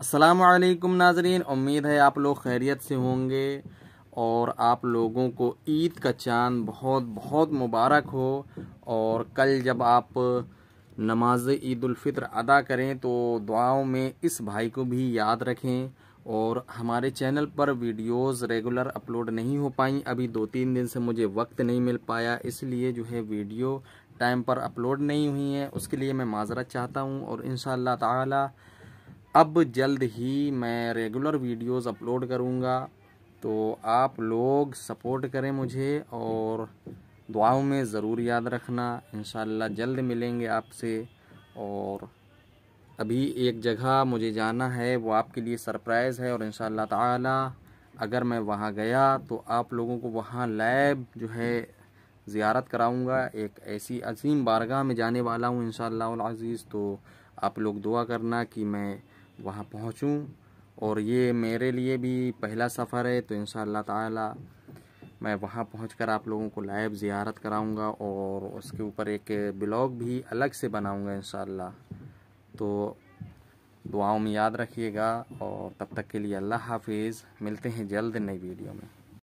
असलकुम नाजरीन उम्मीद है आप लोग खैरियत से होंगे और आप लोगों को ईद का चांद बहुत बहुत मुबारक हो और कल जब आप नमाज ईदालफ़ितर अदा करें तो दुआओं में इस भाई को भी याद रखें और हमारे चैनल पर वीडियोस रेगुलर अपलोड नहीं हो पाई अभी दो तीन दिन से मुझे वक्त नहीं मिल पाया इसलिए जो है वीडियो टाइम पर अपलोड नहीं हुई है उसके लिए मैं माजरत चाहता हूँ और इन ताला अब जल्द ही मैं रेगुलर वीडियोस अपलोड करूँगा तो आप लोग सपोर्ट करें मुझे और दुआओं में ज़रूर याद रखना इन जल्द मिलेंगे आपसे और अभी एक जगह मुझे जाना है वो आपके लिए सरप्राइज़ है और इन ताला अगर मैं वहाँ गया तो आप लोगों को वहाँ लैब जो है ज़ियारत कराऊंगा एक ऐसी अजीम बारगाह में जाने वाला हूँ इन अज़ीज़ तो आप लोग दुआ करना कि मैं वहाँ पहुँचूँ और ये मेरे लिए भी पहला सफ़र है तो इन ताला मैं वहाँ पहुँचकर आप लोगों को लाइव ज़ियारत कराऊँगा और उसके ऊपर एक ब्लॉग भी अलग से बनाऊँगा इन तो दुआओं में याद रखिएगा और तब तक के लिए अल्लाह हाफिज़ मिलते हैं जल्द नई वीडियो में